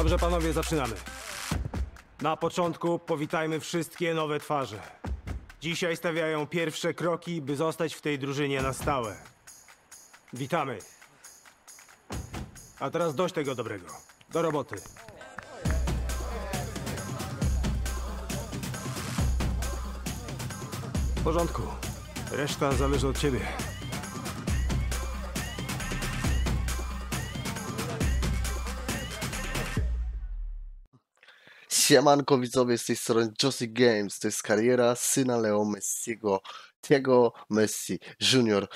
Dobrze, panowie, zaczynamy. Na początku powitajmy wszystkie nowe twarze. Dzisiaj stawiają pierwsze kroki, by zostać w tej drużynie na stałe. Witamy. A teraz dość tego dobrego. Do roboty. W porządku. Reszta zależy od ciebie. Siemanko widzowie, z tej strony Josie Games, to jest kariera syna Leo Messiego, Diego Messi Junior.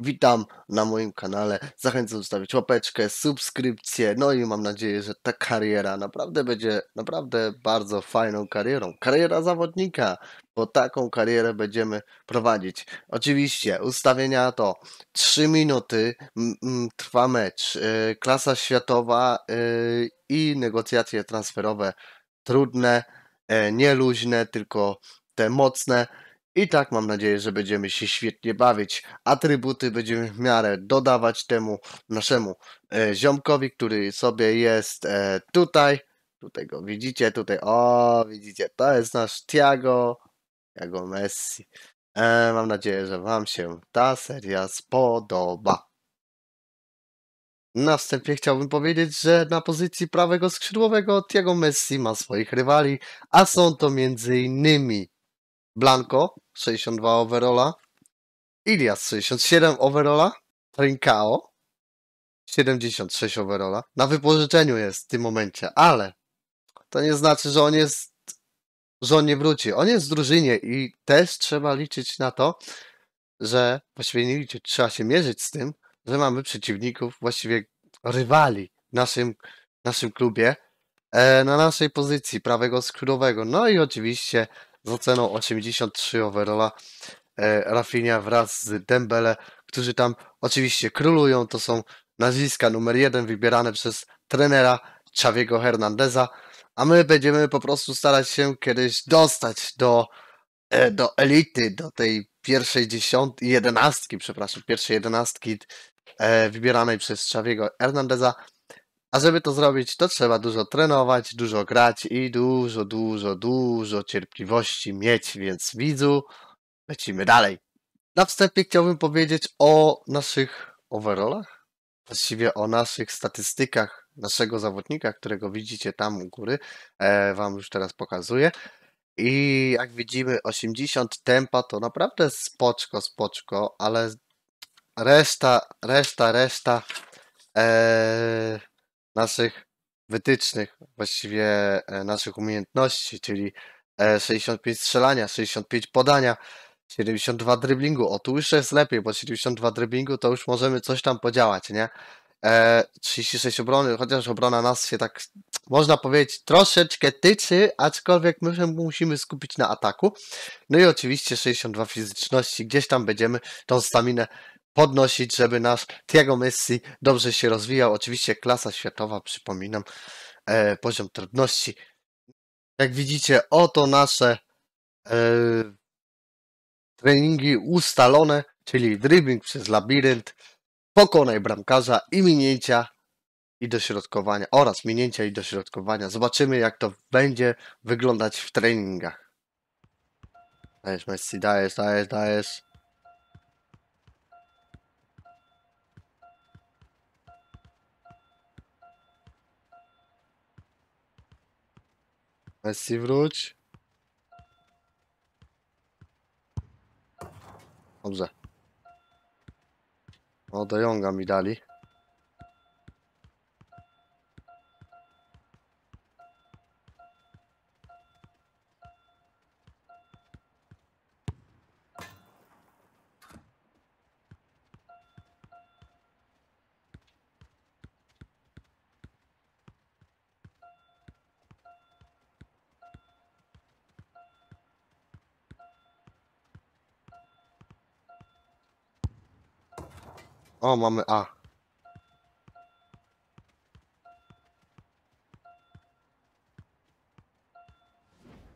Witam na moim kanale, zachęcam zostawić łapeczkę, subskrypcję, no i mam nadzieję, że ta kariera naprawdę będzie naprawdę bardzo fajną karierą. Kariera zawodnika, bo taką karierę będziemy prowadzić. Oczywiście ustawienia to 3 minuty trwa mecz, y, klasa światowa y, i negocjacje transferowe trudne, e, nie luźne, tylko te mocne. I tak mam nadzieję, że będziemy się świetnie bawić. Atrybuty będziemy w miarę dodawać temu naszemu e, ziomkowi, który sobie jest e, tutaj. Tutaj go widzicie, tutaj, o, widzicie, to jest nasz Tiago, Tiago Messi. E, mam nadzieję, że Wam się ta seria spodoba. Następnie chciałbym powiedzieć, że na pozycji prawego skrzydłowego Tiago Messi ma swoich rywali, a są to m.in. Blanco 62 overola, Ilias 67 overola, Trincao 76 overola. Na wypożyczeniu jest w tym momencie, ale to nie znaczy, że on jest, że on nie wróci. On jest w drużynie i też trzeba liczyć na to, że właściwie nie liczyć, trzeba się mierzyć z tym, że mamy przeciwników, właściwie rywali w naszym, naszym klubie e, na naszej pozycji prawego skrzydłowego. No i oczywiście z oceną 83 overalla e, Rafinha wraz z Dembele, którzy tam oczywiście królują. To są nazwiska numer jeden wybierane przez trenera Czawiego Hernandeza, a my będziemy po prostu starać się kiedyś dostać do, e, do elity, do tej pierwszej dziesiątki, jedenastki, przepraszam, pierwszej jedenastki E, wybieranej przez Xaviego Hernandeza. A żeby to zrobić, to trzeba dużo trenować, dużo grać i dużo, dużo, dużo cierpliwości mieć, więc widzu, lecimy dalej. Na wstępie chciałbym powiedzieć o naszych overallach, właściwie o naszych statystykach naszego zawodnika, którego widzicie tam u góry, e, wam już teraz pokazuję. I jak widzimy 80 tempa to naprawdę spoczko, spoczko, ale reszta, reszta, reszta e, naszych wytycznych, właściwie e, naszych umiejętności, czyli e, 65 strzelania, 65 podania, 72 driblingu. O, tu już jest lepiej, bo 72 driblingu to już możemy coś tam podziałać, nie? E, 36 obrony, chociaż obrona nas się tak, można powiedzieć, troszeczkę tyczy, aczkolwiek my się musimy skupić na ataku. No i oczywiście 62 fizyczności, gdzieś tam będziemy tą staminę podnosić, żeby nasz Tiago Messi dobrze się rozwijał. Oczywiście klasa światowa, przypominam, e, poziom trudności. Jak widzicie, oto nasze e, treningi ustalone, czyli dribbling przez labirynt, pokonaj bramkarza i minięcia i dośrodkowania oraz minięcia i dośrodkowania. Zobaczymy jak to będzie wyglądać w treningach. Dajesz Messi, dajesz, dajesz, dajesz. Messi wróć. Dobrze. O, no, do Jonga mi dali. O, mamy A.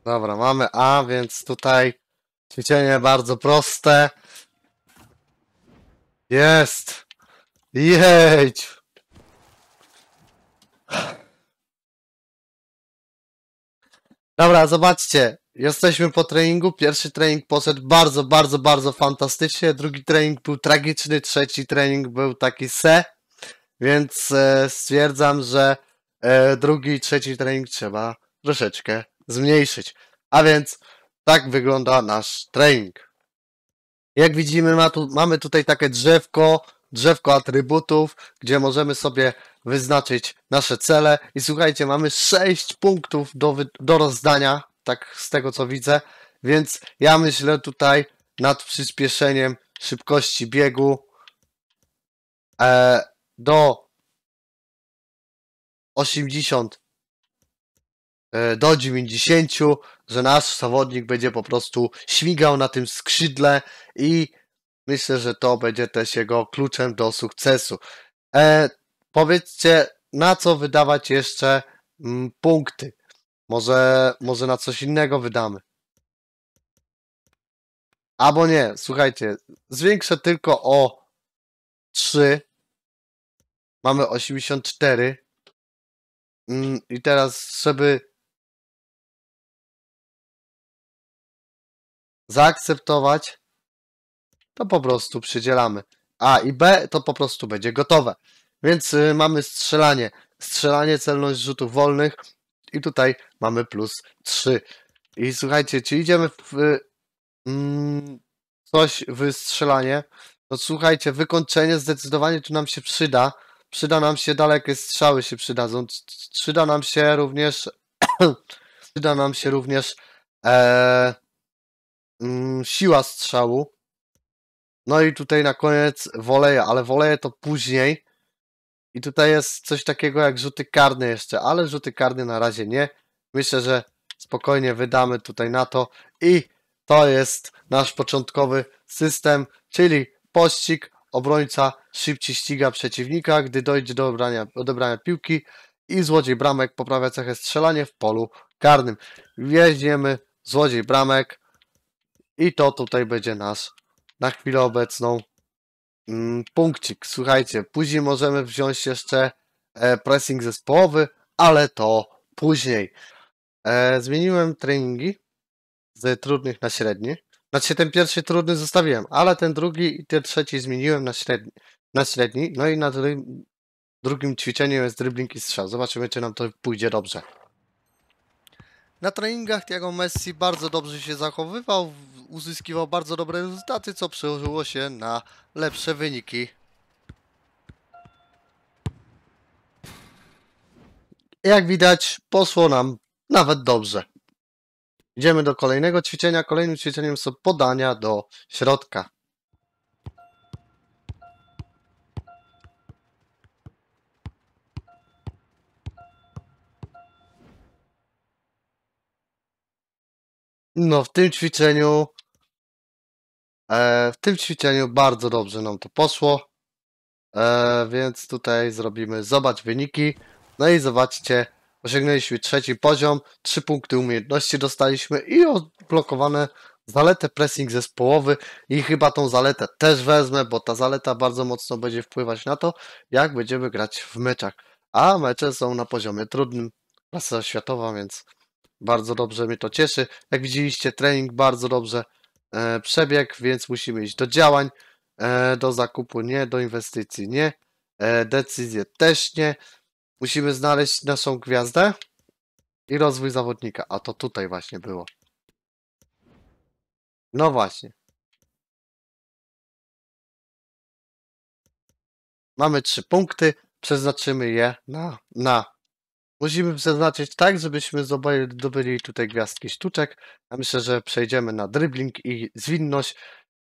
Dobra, mamy A, więc tutaj ćwiczenie bardzo proste. Jest! Jedź! Dobra, zobaczcie. Jesteśmy po treningu. Pierwszy trening poszedł bardzo, bardzo, bardzo fantastycznie. Drugi trening był tragiczny, trzeci trening był taki se. Więc e, stwierdzam, że e, drugi i trzeci trening trzeba troszeczkę zmniejszyć. A więc tak wygląda nasz trening. Jak widzimy, tu, mamy tutaj takie drzewko, drzewko atrybutów, gdzie możemy sobie wyznaczyć nasze cele. I słuchajcie, mamy 6 punktów do, do rozdania tak z tego co widzę. Więc ja myślę tutaj nad przyspieszeniem szybkości biegu e, do 80 e, do 90, że nasz zawodnik będzie po prostu śmigał na tym skrzydle i myślę, że to będzie też jego kluczem do sukcesu. E, powiedzcie, na co wydawać jeszcze m, mm, punkty? Może, może na coś innego wydamy. Albo nie, słuchajcie, zwiększę tylko o 3. Mamy 84. Mm, I teraz, żeby zaakceptować, to po prostu przydzielamy. A i B to po prostu będzie gotowe. Więc y, mamy strzelanie. Strzelanie, celność rzutów wolnych i tutaj mamy plus 3. I słuchajcie, czy idziemy w mm, coś wystrzelanie, to no słuchajcie, wykończenie zdecydowanie tu nam się przyda. Przyda nam się dalekie strzały się przydadzą. Przyda nam się również przyda nam się również e, mm, siła strzału. No i tutaj na koniec woleje, ale woleje to później. I tutaj jest coś takiego jak rzuty karne jeszcze, ale rzuty karne na razie nie. Myślę, że spokojnie wydamy tutaj na to i to jest nasz początkowy system, czyli pościg, obrońca szybciej ściga przeciwnika, gdy dojdzie do obrania, odebrania piłki i złodziej bramek poprawia cechę strzelanie w polu karnym. Wjeździemy złodziej bramek i to tutaj będzie nasz na chwilę obecną mm, punkcik. Słuchajcie, później możemy wziąć jeszcze e, pressing zespołowy, ale to później. E, zmieniłem treningi z trudnych na średni. Znaczy ten pierwszy trudny zostawiłem, ale ten drugi i ten trzeci zmieniłem na średni. Na średni. No i na drugim ćwiczeniu jest dribbling i strzał. Zobaczymy, czy nam to pójdzie dobrze. Na treningach Thiago Messi bardzo dobrze się zachowywał, uzyskiwał bardzo dobre rezultaty, co przełożyło się na lepsze wyniki. Jak widać, poszło nam nawet dobrze. Idziemy do kolejnego ćwiczenia. Kolejnym ćwiczeniem są podania do środka. No, w tym ćwiczeniu e, w tym ćwiczeniu bardzo dobrze nam to poszło. E, więc tutaj zrobimy zobacz wyniki. No i zobaczcie, osiągnęliśmy trzeci poziom, trzy punkty umiejętności dostaliśmy i odblokowane zaletę pressing zespołowy i chyba tą zaletę też wezmę, bo ta zaleta bardzo mocno będzie wpływać na to, jak będziemy grać w meczach. A mecze są na poziomie trudnym, klasa światowa, więc bardzo dobrze mnie to cieszy. Jak widzieliście, trening bardzo dobrze e, przebiegł, więc musimy iść do działań, e, do zakupu nie, do inwestycji nie, e, decyzje też nie. Musimy znaleźć naszą gwiazdę i rozwój zawodnika. A to tutaj właśnie było. No właśnie. Mamy trzy punkty, przeznaczymy je na, na Musimy przeznaczyć tak, żebyśmy zdobyli tutaj gwiazdki sztuczek. Ja myślę, że przejdziemy na dribbling i zwinność.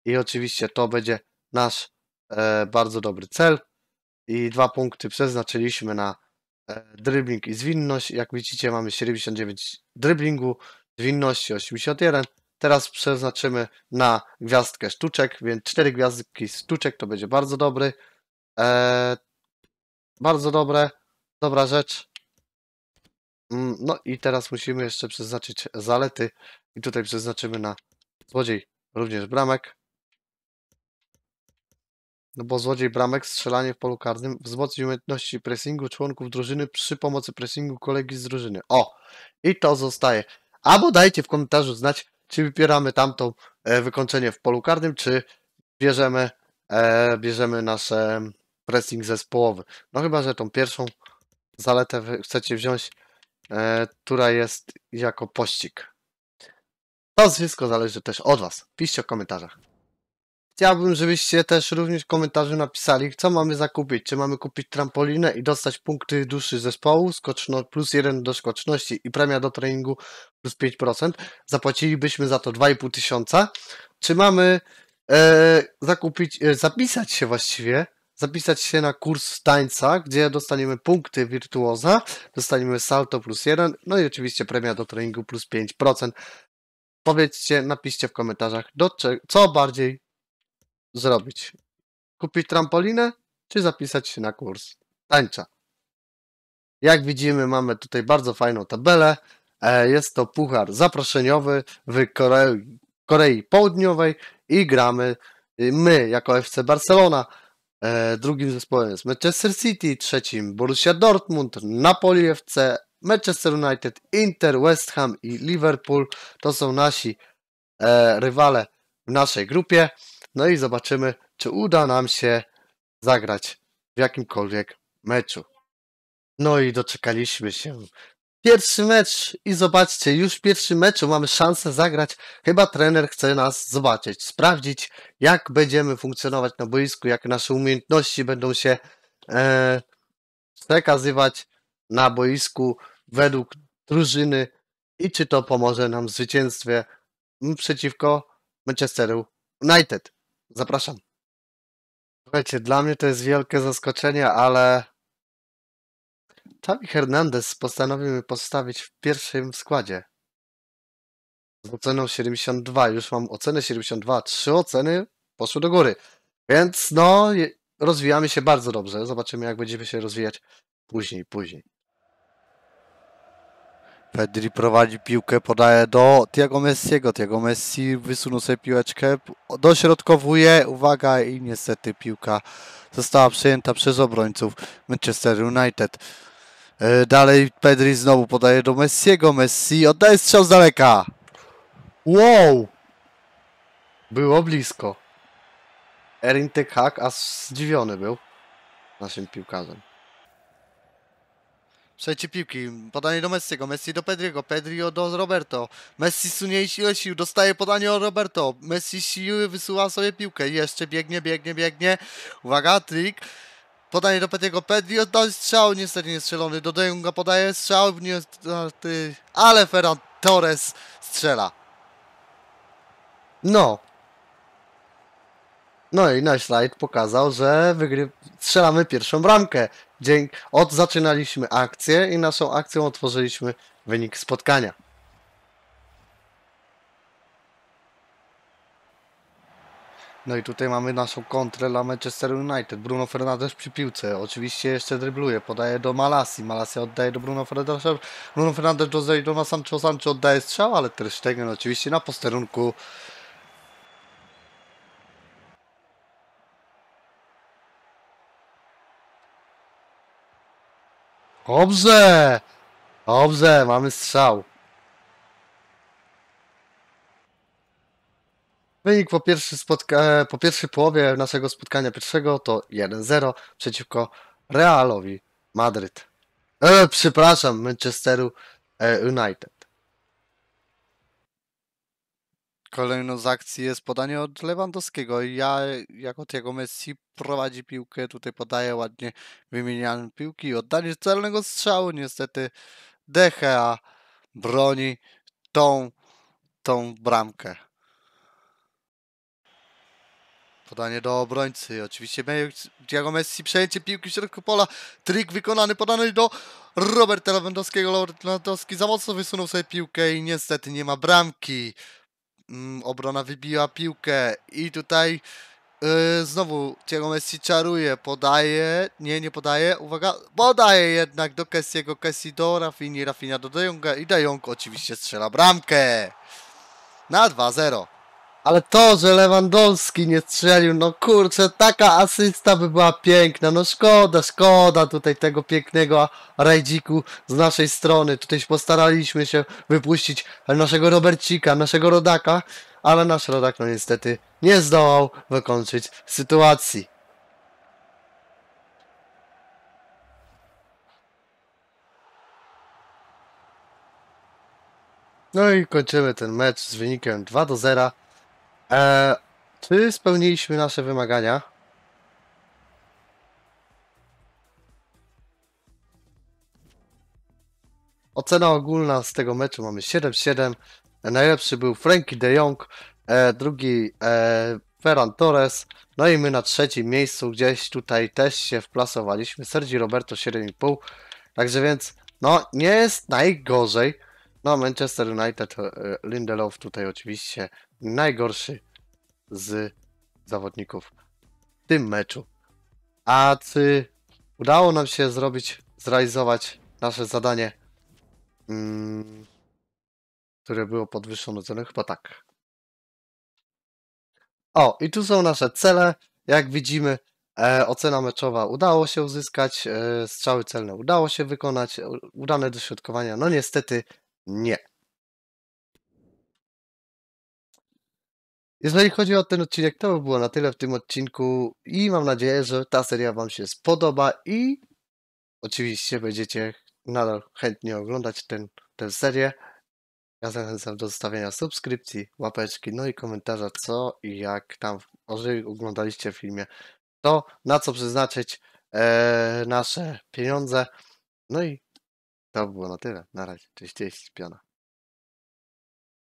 I oczywiście to będzie nasz e, bardzo dobry cel. I dwa punkty przeznaczyliśmy na e, dribbling i zwinność. Jak widzicie mamy 79 dribblingu, zwinności 81. Teraz przeznaczymy na gwiazdkę sztuczek, więc cztery gwiazdki sztuczek to będzie bardzo dobry. E, bardzo dobre, dobra rzecz. Mm, no i teraz musimy jeszcze przeznaczyć zalety. I tutaj przeznaczymy na złodziej również bramek. No bo złodziej bramek, strzelanie w polu karnym, wzmocni umiejętności pressingu członków drużyny przy pomocy pressingu kolegi z drużyny. O! I to zostaje. Albo dajcie w komentarzu znać, czy wybieramy tamto e, wykończenie w polu karnym, czy bierzemy, e, bierzemy nasz mm, pressing zespołowy. No chyba, że tą pierwszą zaletę chcecie wziąć, E, która jest jako pościg. To wszystko zależy też od Was. Piszcie w komentarzach. Chciałbym, żebyście też również w komentarzu napisali, co mamy zakupić. Czy mamy kupić trampolinę i dostać punkty duszy zespołu, skoczno, plus jeden do skoczności i premia do treningu plus 5%. Zapłacilibyśmy za to 2,5 tysiąca. Czy mamy e, zakupić, e, zapisać się właściwie zapisać się na kurs tańca, gdzie dostaniemy punkty wirtuoza, dostaniemy salto plus 1, no i oczywiście premia do treningu plus 5%. Powiedzcie, napiszcie w komentarzach, do co bardziej zrobić. Kupić trampolinę, czy zapisać się na kurs tańca. Jak widzimy, mamy tutaj bardzo fajną tabelę. E, jest to puchar zaproszeniowy w Korei, Korei Południowej i gramy y, my jako FC Barcelona. E, drugim zespołem jest Manchester City, trzecim Borussia Dortmund, Napoli FC, Manchester United, Inter, West Ham i Liverpool. To są nasi e, rywale w naszej grupie. No i zobaczymy, czy uda nam się zagrać w jakimkolwiek meczu. No i doczekaliśmy się Pierwszy mecz i zobaczcie, już w pierwszym meczu mamy szansę zagrać. Chyba trener chce nas zobaczyć, sprawdzić, jak będziemy funkcjonować na boisku, jak nasze umiejętności będą się e, przekazywać na boisku według drużyny i czy to pomoże nam w zwycięstwie przeciwko Manchesteru United. Zapraszam. Słuchajcie, dla mnie to jest wielkie zaskoczenie, ale Xavi Hernandez postanowił postawić w pierwszym składzie. Z oceną 72, już mam ocenę 72, trzy oceny poszły do góry. Więc no, rozwijamy się bardzo dobrze. Zobaczymy, jak będziemy się rozwijać później, później. Pedri prowadzi piłkę, podaje do Tiago Messiego. Tiago Messi wysunął sobie piłeczkę, dośrodkowuje, uwaga i niestety piłka została przejęta przez obrońców Manchester United. E, dalej Pedri znowu podaje do Messiego. Messi oddaje strzał z daleka. Wow! Było blisko. Erin Hag aż zdziwiony był naszym piłkarzem. Trzecie piłki, podanie do Messiego, Messi do Pedriego, Pedrio do Roberto. Messi sunie siłę sił, dostaje podanie od Roberto. Messi siły wysyła sobie piłkę, jeszcze biegnie, biegnie, biegnie. Uwaga, trik. Podanie do Petiego Pedwi, oddany strzał, niestety nie strzelony. Do Dejonga podaje strzał, nie, ale Ferran Torres strzela. No. No i nasz slajd pokazał, że wygry... strzelamy pierwszą bramkę. Dzięki... Od zaczynaliśmy akcję i naszą akcją otworzyliśmy wynik spotkania. No i tutaj mamy naszą kontrę dla Manchester United. Bruno Fernandes przy piłce. Oczywiście jeszcze drybluje, podaje do Malasi. Malasi oddaje do Bruno Fernandesa. Bruno Fernandes dozaje do Sancho. Sancho oddaje strzał, ale Ter Stegen oczywiście na posterunku. Dobrze! Dobrze, mamy strzał. Wynik po, pierwszy spotka- po pierwszej połowie naszego spotkania pierwszego to 1-0 przeciwko Realowi Madryt. E, przepraszam, Manchesteru e, United. Kolejną z akcji jest podanie od Lewandowskiego. Ja, od jego Messi, prowadzi piłkę, tutaj podaje ładnie wymieniane piłki. Oddanie celnego strzału, niestety Dechea broni tą, tą bramkę. Podanie do obrońcy. Oczywiście Diago Messi, przejęcie piłki w środku pola. Trik wykonany, podany do Roberta Lewandowskiego. Lewandowski za mocno wysunął sobie piłkę i niestety nie ma bramki. Mm, obrona wybiła piłkę i tutaj yy, znowu Diego Messi czaruje, podaje, nie, nie podaje, uwaga, podaje jednak do Kessiego, Kessi do Rafini, Rafinia do De Jonga i De Jong oczywiście strzela bramkę na 2-0. Ale to, że Lewandowski nie strzelił, no kurczę, taka asysta by była piękna. No szkoda, szkoda tutaj tego pięknego rajdziku z naszej strony. Tutaj postaraliśmy się wypuścić naszego Robercika, naszego rodaka, ale nasz rodak no niestety nie zdołał wykończyć sytuacji. No i kończymy ten mecz z wynikiem 2 do 0. E, czy spełniliśmy nasze wymagania? Ocena ogólna z tego meczu mamy 7-7. Najlepszy był Frankie de Jong, e, drugi e, Ferran Torres, no i my na trzecim miejscu gdzieś tutaj też się wplasowaliśmy. Sergi Roberto 7,5. Także więc, no nie jest najgorzej. No, Manchester United, e, Lindelof tutaj oczywiście najgorszy z zawodników w tym meczu. A czy udało nam się zrobić, zrealizować nasze zadanie, mm, które było podwyższone cenę? Chyba tak. O, i tu są nasze cele. Jak widzimy, e, ocena meczowa udało się uzyskać, e, strzały celne udało się wykonać, e, udane dośrodkowania, no niestety nie. Jeżeli chodzi o ten odcinek, to by było na tyle w tym odcinku i mam nadzieję, że ta seria Wam się spodoba i oczywiście będziecie nadal chętnie oglądać ten, tę serię. Ja zachęcam do zostawienia subskrypcji, łapeczki, no i komentarza co i jak tam, oglądaliście w filmie, to na co przeznaczyć e, nasze pieniądze. No i to by było na tyle. Na razie. Cześć, cześć, piona.